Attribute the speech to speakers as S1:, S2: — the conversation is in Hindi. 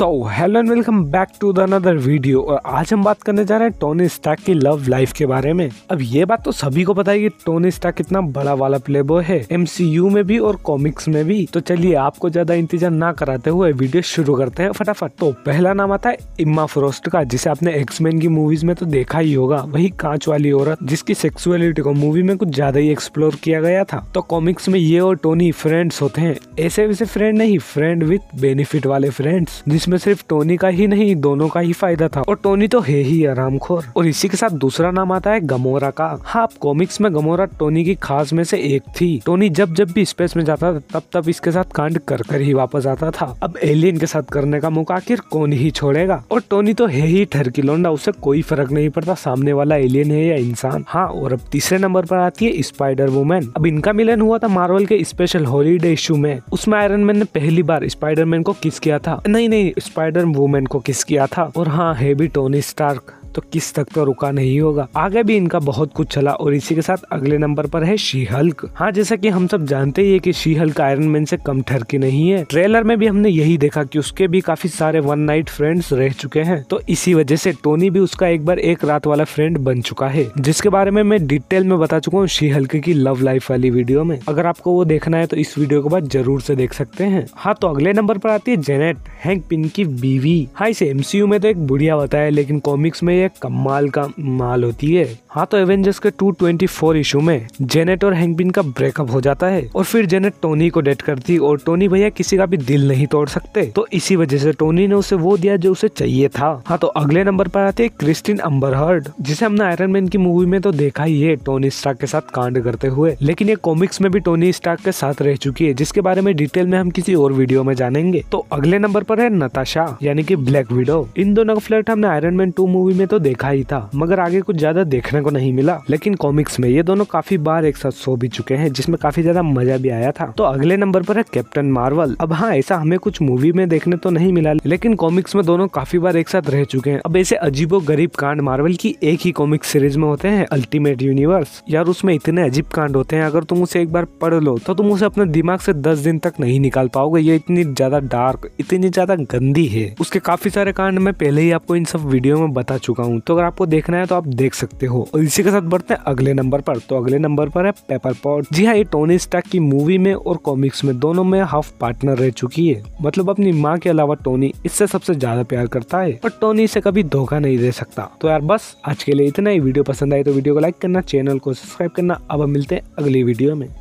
S1: so hello and welcome back to the another video और आज हम बात करने जा रहे हैं टोनी स्टाक की लव लाइफ के बारे में अब ये बात तो सभी को पता है कि टोनी स्टाक कितना बड़ा वाला बॉय है एमसीयू में भी और कॉमिक्स में भी तो चलिए आपको ज्यादा इंतजार ना कराते हुए वीडियो शुरू करते हैं फटाफट तो पहला नाम आता है इम्मा फ्रोस्ट का जिसे आपने एक्समैन की मूवीज में तो देखा ही होगा वही कांच वाली औरत जिसकी सेक्सुअलिटी को मूवी में कुछ ज्यादा ही एक्सप्लोर किया गया था तो कॉमिक्स में ये और टोनी फ्रेंड्स होते हैं ऐसे वैसे फ्रेंड नहीं फ्रेंड विथ बेनिफिट वाले फ्रेंड्स जिसमें इसमें सिर्फ टोनी का ही नहीं दोनों का ही फायदा था और टोनी तो है ही आराम खोर और इसी के साथ दूसरा नाम आता है गमोरा का हाँ कॉमिक्स में गमोरा टोनी की खास में से एक थी टोनी जब जब भी स्पेस में जाता था तब तब इसके साथ कांड कर कर ही वापस आता था अब एलियन के साथ करने का मौका आखिर कौन ही छोड़ेगा और टोनी तो है ही ठरकी लौंडा उसे कोई फर्क नहीं पड़ता सामने वाला एलियन है या इंसान हाँ और अब तीसरे नंबर पर आती है स्पाइडर वुमेन अब इनका मिलन हुआ था मार्वल के स्पेशल हॉलीडे इशू में उसमें आयरन मैन ने पहली बार स्पाइडरमैन को किस किया था नहीं नहीं स्पाइडर वूमेन को किस किया था और हाँ हेबी टोनी स्टार्क तो किस तक तो रुका नहीं होगा आगे भी इनका बहुत कुछ चला और इसी के साथ अगले नंबर पर है शी हल्क हाँ जैसा की हम सब जानते ही है की शी हल्क आयरन मैन से कम ठरकी नहीं है ट्रेलर में भी हमने यही देखा की उसके भी काफी सारे वन नाइट फ्रेंड्स रह चुके हैं तो इसी वजह से टोनी भी उसका एक बार एक रात वाला फ्रेंड बन चुका है जिसके बारे में मैं डिटेल में बता चुका हूँ शी हल्क की लव लाइफ वाली वीडियो में अगर आपको वो देखना है तो इस वीडियो के बाद जरूर से देख सकते हैं हाँ तो अगले नंबर पर आती है जेनेट हैंक पिन की बीवी हाँ इसे एमसीयू में तो एक बुढ़िया बताया लेकिन कॉमिक्स में ये कमाल का माल होती है हाँ तो एवेंजर्स के 224 इशू में जेनेट और हैंगबिन का ब्रेकअप हो जाता है और फिर जेनेट टोनी को डेट करती और टोनी भैया किसी का भी दिल नहीं तोड़ सकते तो इसी वजह से टोनी ने उसे वो दिया जो उसे चाहिए था हाँ तो अगले नंबर पर आते हैं क्रिस्टिन अम्बरहर्ड जिसे हमने आयरन मैन की मूवी में तो देखा ही है टोनी स्टार्क के साथ कांड करते हुए लेकिन ये कॉमिक्स में भी टोनी स्टार्क के साथ रह चुकी है जिसके बारे में डिटेल में हम किसी और वीडियो में जानेंगे तो अगले नंबर पर है नताशा यानी कि ब्लैक विडो इन दोनों का फ्लैट हमने आयरन मैन टू मूवी में तो देखा ही था मगर आगे कुछ ज्यादा देखने को नहीं मिला लेकिन कॉमिक्स में ये दोनों काफी बार एक साथ सो भी चुके हैं जिसमें काफी ज्यादा मजा भी आया था तो अगले नंबर पर है कैप्टन मार्वल अब हाँ ऐसा हमें कुछ मूवी में देखने तो नहीं मिला लेकिन कॉमिक्स में दोनों काफी बार एक साथ रह चुके हैं अब ऐसे अजीबो गरीब कांड मार्वल की एक ही कॉमिक सीरीज में होते हैं अल्टीमेट यूनिवर्स यार उसमें इतने अजीब कांड होते हैं अगर तुम उसे एक बार पढ़ लो तो तुम उसे अपने दिमाग से दस दिन तक नहीं निकाल पाओगे ये इतनी ज्यादा डार्क इतनी ज्यादा गंदी है उसके काफी सारे कांड मैं पहले ही आपको इन सब वीडियो में बता चुका चुका हूँ तो अगर आपको देखना है तो आप देख सकते हो और इसी के साथ बढ़ते हैं अगले नंबर पर तो अगले नंबर पर है पेपर पॉट जी हाँ ये टोनी स्टाक की मूवी में और कॉमिक्स में दोनों में हाफ पार्टनर रह चुकी है मतलब अपनी माँ के अलावा टोनी इससे सबसे ज्यादा प्यार करता है और टोनी इसे कभी धोखा नहीं दे सकता तो यार बस आज के लिए इतना ही वीडियो पसंद आई तो वीडियो को लाइक करना चैनल को सब्सक्राइब करना अब मिलते हैं अगली वीडियो में